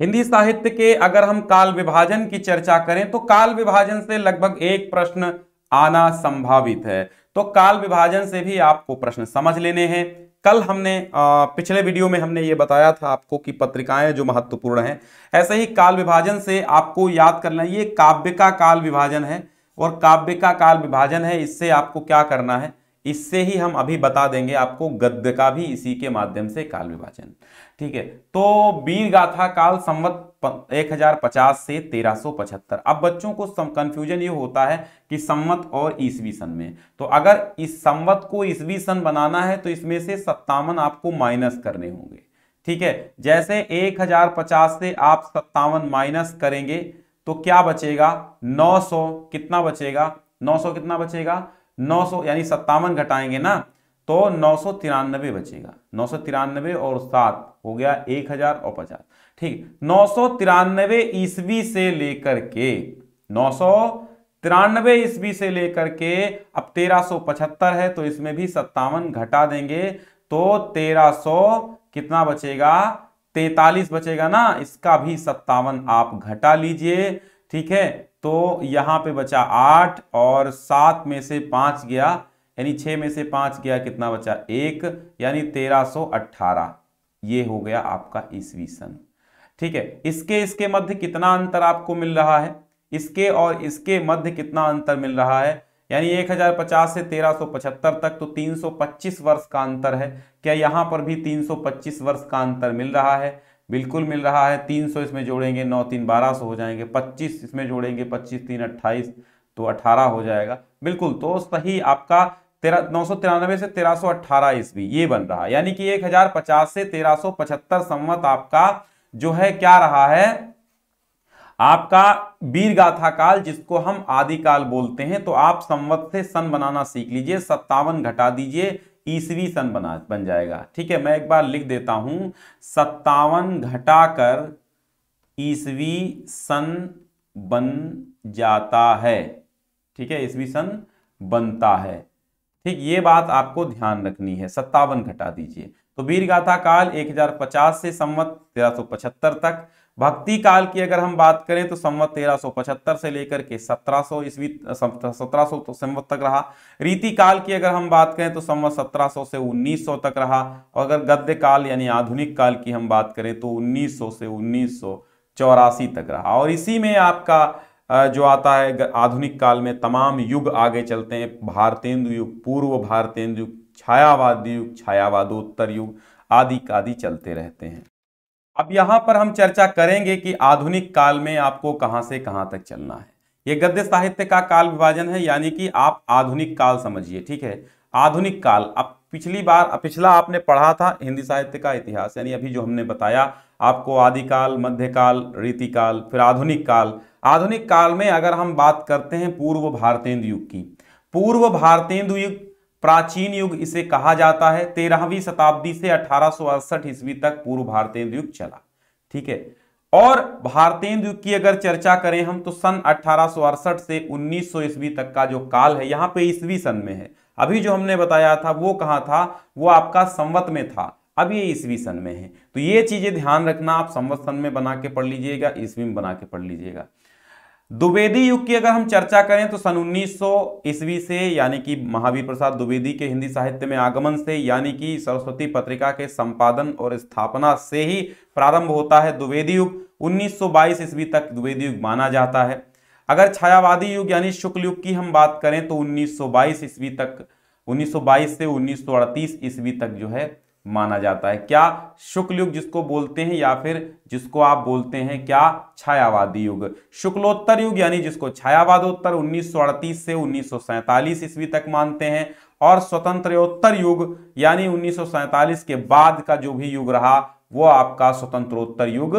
हिंदी साहित्य के अगर हम काल विभाजन की चर्चा करें तो काल विभाजन से लगभग एक प्रश्न आना संभावित है तो काल विभाजन से भी आपको प्रश्न समझ लेने हैं कल हमने पिछले वीडियो में हमने ये बताया था आपको कि पत्रिकाएं जो महत्वपूर्ण हैं ऐसे ही काल विभाजन से आपको याद करना ये काव्य का काल विभाजन है और काव्य का काल विभाजन है इससे आपको क्या करना है इससे ही हम अभी बता देंगे आपको गद्य का भी इसी के माध्यम से काल विभाजन ठीक है तो वीर गाथा काल संवत एक हजार पचास से तेरह सौ पचहत्तर अब बच्चों को कंफ्यूजन ये होता है कि संवत और ईसवी सन में तो अगर इस संवत को ईसवी सन बनाना है तो इसमें से सत्तावन आपको माइनस करने होंगे ठीक है जैसे 1050 से आप सत्तावन माइनस करेंगे तो क्या बचेगा 900 कितना बचेगा 900 कितना बचेगा 900 यानी सत्तावन घटाएंगे ना तो नौ सौ तिरानबे बचेगा नौ सौ तिरानबे और सात हो गया एक हजार और पचास ठीक नौ सौ तिरानबे ईस्वी से लेकर के नौ सौ तिरानबे ईस्वी से लेकर के अब तेरह सौ पचहत्तर है तो इसमें भी सत्तावन घटा देंगे तो तेरह सौ कितना बचेगा तैतालीस बचेगा ना इसका भी सत्तावन आप घटा लीजिए ठीक है तो यहां पे बचा आठ और सात में से पांच गया यानी छः में से पाँच गया कितना बचा एक यानी तेरह सौ अट्ठारह ये हो गया आपका ईस्वी सन ठीक है इसके इसके मध्य कितना अंतर आपको मिल रहा है इसके और इसके मध्य कितना अंतर मिल रहा है यानी 1050 से 1375 तक तो 325 वर्ष का अंतर है क्या यहाँ पर भी 325 वर्ष का अंतर मिल रहा है बिल्कुल मिल रहा है 300 इसमें जोड़ेंगे नौ तीन बारह सौ हो जाएंगे 25 इसमें जोड़ेंगे 25 तीन अट्ठाईस तो 18 हो जाएगा बिल्कुल तो सही आपका तेरह से तेरह सौ ईस्वी ये बन रहा यानी कि एक हजार पचास से तेरह सौ पचहत्तर संवत आपका जो है क्या रहा है आपका वीर गाथा काल जिसको हम आदिकाल बोलते हैं तो आप संवत से सन बनाना सीख लीजिए सत्तावन घटा दीजिए ईसवी सन बना बन जाएगा ठीक है मैं एक बार लिख देता हूं सत्तावन घटाकर ईसवी सन बन जाता है ठीक है ईसवी सन बनता है ठीक ये बात आपको ध्यान रखनी है सत्तावन घटा दीजिए तो वीर गाथा काल 1050 से संवत 1375 तक भक्ति काल की अगर हम बात करें तो संवत 1375 से लेकर के 1700 ईस्वी सत्रह तो संवत तक रहा रीति काल की अगर हम बात करें तो संवत 1700 से 1900 तक रहा और अगर गद्य काल यानी आधुनिक काल की हम बात करें तो 1900 से उन्नीस तक रहा और इसी में आपका जो आता है आधुनिक काल में तमाम युग आगे चलते हैं भारतेंदु युग पूर्व भारतेंदु युग छायावादी युग छायावादोत्तर युग आदि आदि चलते रहते हैं अब यहाँ पर हम चर्चा करेंगे कि आधुनिक काल में आपको कहाँ से कहाँ तक चलना है ये गद्य साहित्य का काल विभाजन है यानी कि आप आधुनिक काल समझिए ठीक है आधुनिक काल अब पिछली बार पिछला आपने पढ़ा था हिंदी साहित्य का इतिहास यानी अभी जो हमने बताया आपको आदिकाल मध्यकाल रीतिकाल फिर आधुनिक काल आधुनिक काल में अगर हम बात करते हैं पूर्व भारतेंदु युग की पूर्व भारतेंदु युग प्राचीन युग इसे कहा जाता है तेरहवीं शताब्दी से अठारह ईस्वी तक पूर्व भारतेंदु युग चला ठीक है और भारतेंदु युग की अगर चर्चा करें हम तो सन अठारह से 1900 ईस्वी तक का जो काल है यहाँ पे ईस्वी सन में है अभी जो हमने बताया था वो कहाँ था वो आपका संवत में था अब ये ईस्वी सन में है तो ये चीजें ध्यान रखना आप संवत सन में बना के पढ़ लीजिएगा ईस्वी में बना के पढ़ लीजिएगा द्विवेदी युग की अगर हम चर्चा करें तो सन 1900 ईस्वी से यानी कि महावीर प्रसाद द्विवेदी के हिंदी साहित्य में आगमन से यानी कि सरस्वती पत्रिका के संपादन और स्थापना से ही प्रारंभ होता है द्विवेदी युग 1922 ईस्वी तक द्विवेदी युग माना जाता है अगर छायावादी युग यानी शुक्ल युग की हम बात करें तो 1922 ईस्वी तक 1922 से 1938 ईस्वी तक जो है माना जाता है क्या शुक्ल युग जिसको बोलते हैं या फिर जिसको आप बोलते हैं क्या छायावादी युग शुक्लोत्तर युग यानी जिसको छायावादोत्तर 1938 से 1947 ईस्वी तक मानते हैं और स्वतंत्रोत्तर युग यानी 1947 के बाद का जो भी युग रहा वो आपका स्वतंत्रोत्तर युग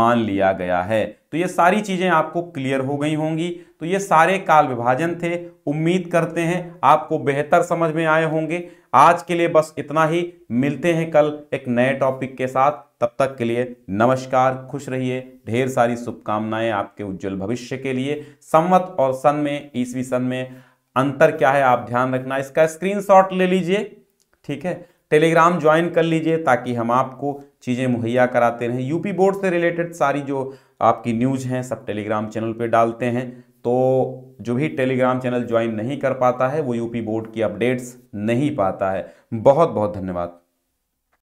मान लिया गया है तो ये सारी चीज़ें आपको क्लियर हो गई होंगी तो ये सारे काल विभाजन थे उम्मीद करते हैं आपको बेहतर समझ में आए होंगे आज के लिए बस इतना ही मिलते हैं कल एक नए टॉपिक के साथ तब तक के लिए नमस्कार खुश रहिए ढेर सारी शुभकामनाएं आपके उज्जवल भविष्य के लिए संवत और सन में ईसवी सन में अंतर क्या है आप ध्यान रखना इसका स्क्रीनशॉट ले लीजिए ठीक है टेलीग्राम ज्वाइन कर लीजिए ताकि हम आपको चीज़ें मुहैया कराते रहें यूपी बोर्ड से रिलेटेड सारी जो आपकी न्यूज़ हैं सब टेलीग्राम चैनल पे डालते हैं तो जो भी टेलीग्राम चैनल ज्वाइन नहीं कर पाता है वो यूपी बोर्ड की अपडेट्स नहीं पाता है बहुत बहुत धन्यवाद